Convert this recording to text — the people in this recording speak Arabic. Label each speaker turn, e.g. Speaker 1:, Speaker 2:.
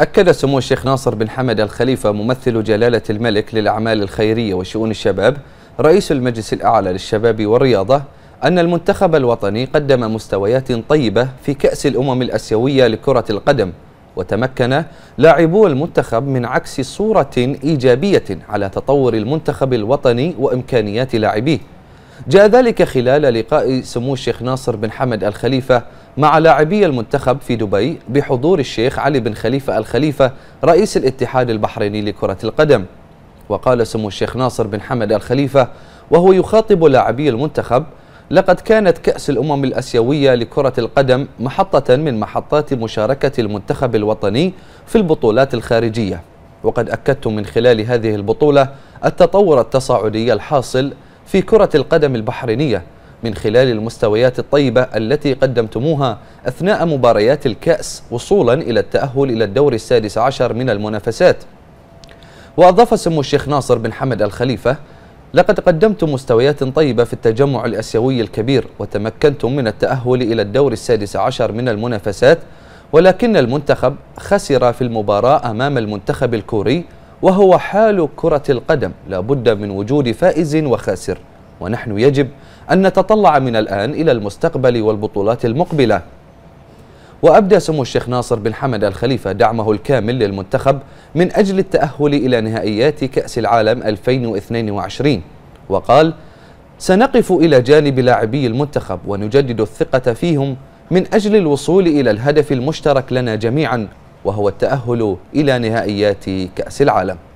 Speaker 1: أكد سمو الشيخ ناصر بن حمد الخليفة ممثل جلالة الملك للأعمال الخيرية وشؤون الشباب رئيس المجلس الأعلى للشباب والرياضة أن المنتخب الوطني قدم مستويات طيبة في كأس الأمم الأسيوية لكرة القدم وتمكن لاعبو المنتخب من عكس صورة إيجابية على تطور المنتخب الوطني وإمكانيات لاعبيه جاء ذلك خلال لقاء سمو الشيخ ناصر بن حمد الخليفة مع لاعبي المنتخب في دبي بحضور الشيخ علي بن خليفة الخليفة رئيس الاتحاد البحريني لكرة القدم وقال سمو الشيخ ناصر بن حمد الخليفة وهو يخاطب لاعبي المنتخب لقد كانت كأس الأمم الأسيوية لكرة القدم محطة من محطات مشاركة المنتخب الوطني في البطولات الخارجية وقد أكدت من خلال هذه البطولة التطور التصاعدي الحاصل في كرة القدم البحرينية من خلال المستويات الطيبة التي قدمتموها أثناء مباريات الكأس وصولا إلى التأهل إلى الدور السادس عشر من المنافسات وأضاف سمو الشيخ ناصر بن حمد الخليفة لقد قدمتم مستويات طيبة في التجمع الأسيوي الكبير وتمكنتم من التأهل إلى الدور السادس عشر من المنافسات ولكن المنتخب خسر في المباراة أمام المنتخب الكوري وهو حال كرة القدم لا بد من وجود فائز وخاسر ونحن يجب أن نتطلع من الآن إلى المستقبل والبطولات المقبلة وأبدى سمو الشيخ ناصر بن حمد الخليفة دعمه الكامل للمنتخب من أجل التأهل إلى نهائيات كأس العالم 2022 وقال سنقف إلى جانب لاعبي المنتخب ونجدد الثقة فيهم من أجل الوصول إلى الهدف المشترك لنا جميعا وهو التأهل إلى نهائيات كأس العالم